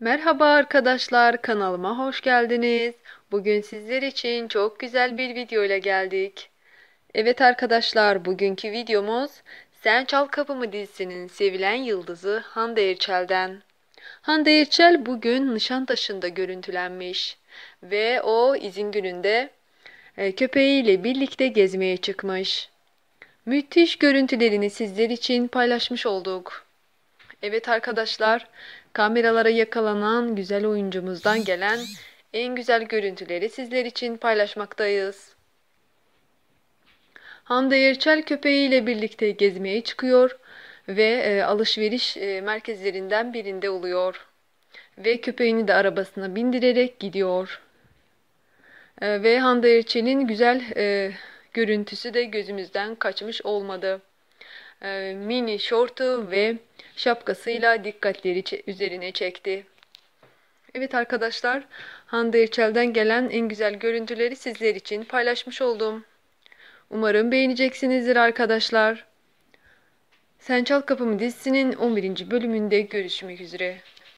Merhaba arkadaşlar kanalıma hoş geldiniz. Bugün sizler için çok güzel bir video ile geldik. Evet arkadaşlar bugünkü videomuz Sen Çal Kapımı dizisinin sevilen yıldızı Hande Erçel'den. Hande Erçel bugün Nişantaşı'nda görüntülenmiş ve o izin gününde e, köpeğiyle birlikte gezmeye çıkmış. Müthiş görüntülerini sizler için paylaşmış olduk. Evet arkadaşlar, kameralara yakalanan güzel oyuncumuzdan gelen en güzel görüntüleri sizler için paylaşmaktayız. Hande Erçel köpeğiyle birlikte gezmeye çıkıyor ve e, alışveriş e, merkezlerinden birinde oluyor. Ve köpeğini de arabasına bindirerek gidiyor. E, ve Hande Yerçel'in güzel e, görüntüsü de gözümüzden kaçmış olmadı. E, mini şortu ve şapkasıyla dikkatleri üzerine çekti. Evet arkadaşlar, Hande Erçel'den gelen en güzel görüntüleri sizler için paylaşmış oldum. Umarım beğeneceksinizdir arkadaşlar. Sen Çal Kapımı dizisinin 11. bölümünde görüşmek üzere.